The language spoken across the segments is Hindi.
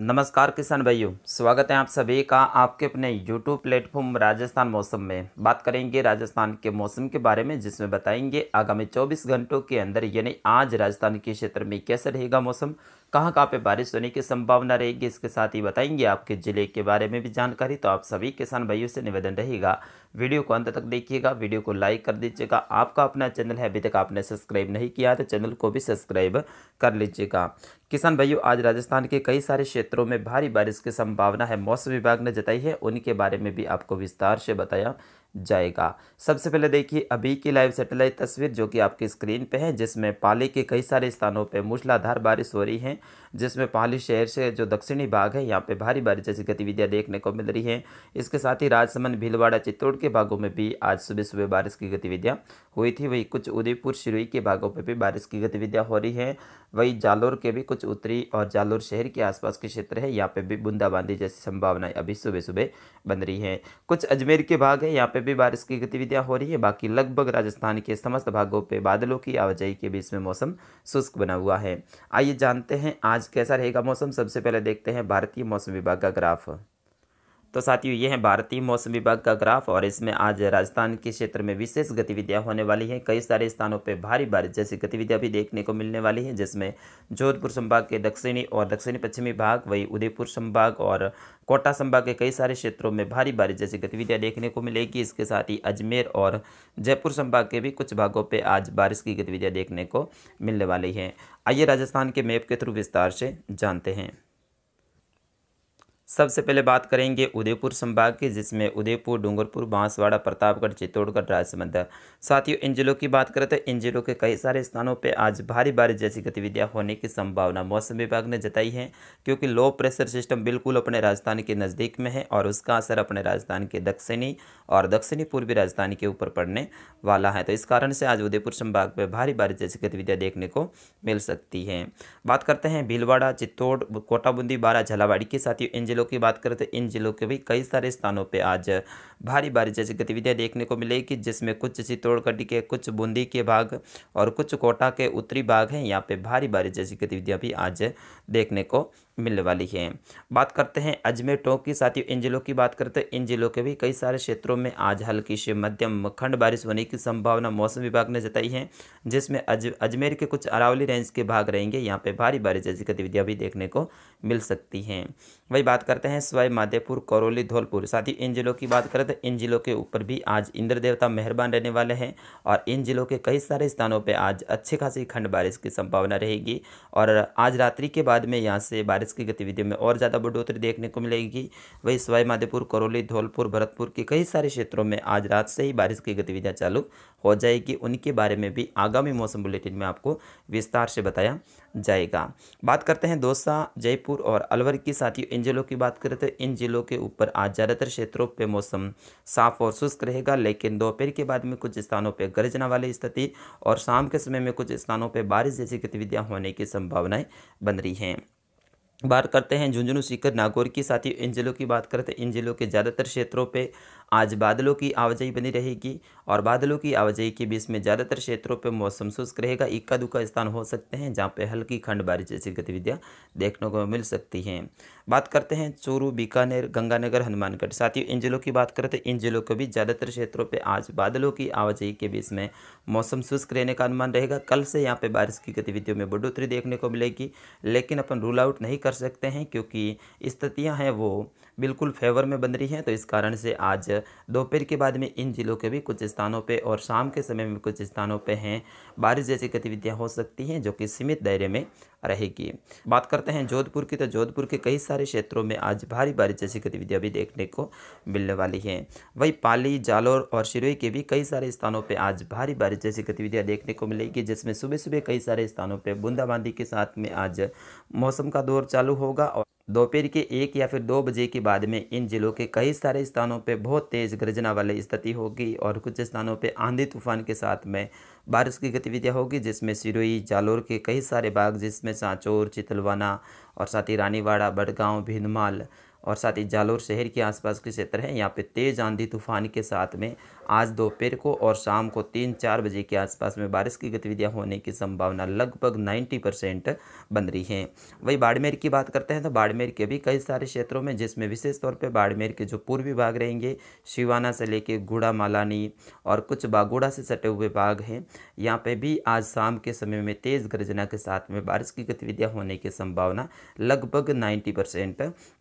नमस्कार किसान भाइयों स्वागत है आप सभी का आपके अपने यूट्यूब प्लेटफॉर्म राजस्थान मौसम में बात करेंगे राजस्थान के मौसम के बारे में जिसमें बताएंगे आगामी 24 घंटों के अंदर यानी आज राजस्थान के क्षेत्र में कैसे रहेगा मौसम कहां कहां पे बारिश होने की संभावना रहेगी इसके साथ ही बताएंगे आपके ज़िले के बारे में भी जानकारी तो आप सभी किसान भाइयों से निवेदन रहेगा वीडियो को अंत तक देखिएगा वीडियो को लाइक कर दीजिएगा आपका अपना चैनल है अभी तक आपने सब्सक्राइब नहीं किया तो चैनल को भी सब्सक्राइब कर लीजिएगा किसान भाइयों आज राजस्थान के कई सारे क्षेत्रों में भारी बारिश की संभावना है मौसम विभाग ने जताई है उनके बारे में भी आपको विस्तार से बताया जाएगा सबसे पहले देखिए अभी की लाइव सैटेलाइट तस्वीर जो कि आपकी स्क्रीन पे है जिसमें पाली के कई सारे स्थानों पे मूसलाधार बारिश हो रही है जिसमें पाली शहर से जो दक्षिणी भाग है यहाँ पे भारी बारिश जैसी गतिविधियाँ देखने को मिल रही हैं इसके साथ ही राजसमंद भीलवाड़ा चित्तौड़ के भागों में भी आज सुबह सुबह बारिश की गतिविधियाँ हुई थी वही कुछ उदयपुर सिरोही के भागों पर भी बारिश की गतिविधियाँ हो रही हैं वही जालोर के भी कुछ उत्तरी और जालोर शहर के आसपास के क्षेत्र है यहाँ पे भी बूंदाबांदी जैसी संभावनाएं अभी सुबह सुबह बन रही हैं कुछ अजमेर के भाग है यहाँ पे भी बारिश की गतिविधियां हो रही है बाकी लगभग राजस्थान के समस्त भागों पे बादलों की आवाजाही के बीच में मौसम शुष्क बना हुआ है आइए जानते हैं आज कैसा रहेगा मौसम सबसे पहले देखते हैं भारतीय मौसम विभाग का ग्राफ तो साथियों ये है भारतीय मौसम विभाग का ग्राफ और इसमें आज राजस्थान के क्षेत्र में विशेष गतिविधियां होने वाली हैं कई सारे स्थानों पर भारी बारिश जैसी गतिविधियां भी देखने को मिलने वाली हैं जिसमें जोधपुर संभाग के दक्षिणी और दक्षिणी पश्चिमी भाग वही उदयपुर संभाग और कोटा संभाग के कई सारे क्षेत्रों में भारी बारिश जैसी गतिविधियाँ देखने को मिलेगी इसके साथ ही अजमेर और जयपुर संभाग के भी कुछ भागों पर आज बारिश की गतिविधियाँ देखने को मिलने वाली हैं आइए राजस्थान के मैप के थ्रू विस्तार से जानते हैं सबसे पहले बात करेंगे उदयपुर संभाग की जिसमें उदयपुर डूंगरपुर बांसवाड़ा प्रतापगढ़ चित्तौड़गढ़ राजसमंद साथियों इन जिलों की बात करें तो इन जिलों के कई सारे स्थानों पर आज भारी बारिश जैसी गतिविधियां होने की संभावना मौसम विभाग ने जताई है क्योंकि लो प्रेशर सिस्टम बिल्कुल अपने राजस्थान के नज़दीक में है और उसका असर अपने राजस्थान के दक्षिणी और दक्षिणी पूर्वी राजधानी के ऊपर पड़ने वाला है तो इस कारण से आज उदयपुर संभाग में भारी बारिश जैसी गतिविधियाँ देखने को मिल सकती हैं बात करते हैं भीलवाड़ा चित्तौड़ कोटाबूंदी बारा झालावाड़ी के साथियों इन जिलों की बात करें तो इन जिलों के भी कई सारे स्थानों पर आज भारी बारिश जैसी गतिविधियाँ देखने को मिलेगी जिसमें कुछ चित्तौड़गढ़ के कुछ बूंदी के भाग और कुछ कोटा के उत्तरी भाग हैं यहाँ पर भारी बारिश जैसी गतिविधियाँ भी आज देखने को मिलने वाली है बात करते हैं अजमेर टोंक की साथ ही इन जिलों की बात करते हैं इन जिलों के भी कई सारे क्षेत्रों में आज हल्की से मध्यम खंड बारिश होने की संभावना मौसम विभाग ने जताई है जिसमें अज अजमेर के कुछ अरावली रेंज के भाग रहेंगे यहाँ पर भारी बारिश जैसी गतिविधियाँ भी देखने को मिल सकती हैं वही बात करते हैं स्वाई माधेपुर करौली धौलपुर साथ ही इन जिलों की बात करें तो इन जिलों के ऊपर भी आज इंद्र देवता मेहरबान रहने वाले हैं और इन जिलों के कई सारे स्थानों पर आज अच्छी खासी खंड बारिश की संभावना रहेगी और आज रात्रि के बाद में यहाँ से बारिश कांग्रेस की गतिविधियों में और ज़्यादा बढ़ोतरी देखने को मिलेगी वहीं सवाई करौली धौलपुर भरतपुर के कई सारे क्षेत्रों में आज रात से ही बारिश की गतिविधियाँ चालू हो जाएगी उनके बारे में भी आगामी मौसम बुलेटिन में आपको विस्तार से बताया जाएगा बात करते हैं दोसा जयपुर और अलवर की साथ ही इन जिलों की बात करें तो इन जिलों के ऊपर आज ज़्यादातर क्षेत्रों पर मौसम साफ और शुष्क रहेगा लेकिन दोपहर के बाद में कुछ स्थानों पर गरजना वाली स्थिति और शाम के समय में कुछ स्थानों पर बारिश जैसी गतिविधियाँ होने की संभावनाएँ बन रही हैं बात करते हैं झुंझुनू सीकर नागौर की साथ ही इन ज़िलों की बात करते हैं इन ज़िलों के ज़्यादातर क्षेत्रों पे आज बादलों की आवाजाही बनी रहेगी और बादलों की आवाजाही के बीच में ज़्यादातर क्षेत्रों पर मौसम शुष्क रहेगा इक्का दुक्का स्थान हो सकते हैं जहाँ पर हल्की खंड बारिश जैसी गतिविधियाँ देखने को मिल सकती हैं बात करते हैं चूरू बीकानेर गंगानगर हनुमानगढ़ साथ ही इन जिलों की बात करते हैं इन जिलों के भी ज़्यादातर क्षेत्रों पर आज बादलों की आवाजाही के बीच में मौसम शुष्क रहने का अनुमान रहेगा कल से यहाँ पर बारिश की गतिविधियों में बढ़ोतरी देखने को मिलेगी लेकिन अपन रूल आउट नहीं कर सकते हैं क्योंकि स्थितियाँ हैं वो बिल्कुल फेवर में बन रही हैं तो इस कारण से आज दोपहर के बाद में इन जिलों के भी कुछ स्थानों पर और शाम के समय में कुछ स्थानों पर हैं बारिश जैसी गतिविधियाँ हो सकती हैं जो कि सीमित दायरे में रहेगी बात करते हैं जोधपुर की तो जोधपुर के कई सारे क्षेत्रों में आज भारी बारिश जैसी गतिविधियाँ भी देखने को मिलने वाली हैं वही पाली जालोर और शिरोई के भी कई सारे स्थानों पर आज भारी बारिश जैसी गतिविधियाँ देखने को मिलेगी जिसमें सुबह सुबह कई सारे स्थानों पर बूंदाबांदी के साथ में आज मौसम का दौर चालू होगा और दोपहर के एक या फिर दो बजे के बाद में इन जिलों के कई सारे स्थानों पर बहुत तेज़ गर्जना वाली स्थिति होगी और कुछ स्थानों पर आंधी तूफान के साथ में बारिश की गतिविधियाँ होगी जिसमें सिरोई जालोर के कई सारे बाग जिसमें सांचौर चितलवाना और साथ ही रानीवाड़ा बड़गांव भीनमाल और साथ ही जालोर शहर के आसपास के क्षेत्र हैं यहाँ पे तेज़ आंधी तूफान के साथ में आज दोपहर को और शाम को तीन चार बजे के आसपास में बारिश की गतिविधियाँ होने की संभावना लगभग 90 परसेंट बन रही है वही बाड़मेर की बात करते हैं तो बाड़मेर के भी कई सारे क्षेत्रों में जिसमें विशेष तौर पर बाड़मेर के जो पूर्वी भाग रहेंगे शिवाना से लेके गुड़ा मालानी और कुछ बागोड़ा से सटे हुए भाग हैं यहाँ पर भी आज शाम के समय में तेज़ गर्जना के साथ में बारिश की गतिविधियाँ होने की संभावना लगभग नाइन्टी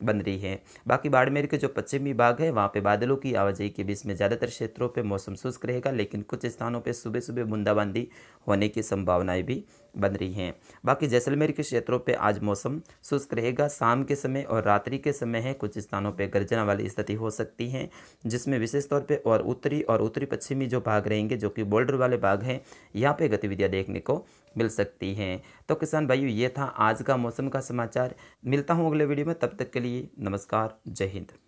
बन रही है हैं बाकी बाड़मेर के जो पश्चिमी भाग है वहाँ पर बादलों की आवाजाही के बीच में ज़्यादातर क्षेत्रों पर मौसम शुष्क रहेगा लेकिन कुछ स्थानों पर सुबह सुबह बूंदाबांदी होने की संभावनाएँ भी बन रही हैं बाकी जैसलमेर के क्षेत्रों पर आज मौसम शुष्क रहेगा शाम के समय और रात्रि के समय है कुछ स्थानों पर गर्जना वाली स्थिति हो सकती है जिसमें विशेष तौर पर और उत्तरी और उत्तरी पश्चिमी जो भाग रहेंगे जो कि बॉर्डर वाले भाग हैं यहाँ पर गतिविधियाँ देखने को मिल सकती हैं तो किसान भाइयों ये था आज का मौसम का समाचार मिलता हूँ अगले वीडियो में तब तक के लिए नमस्कार जय हिंद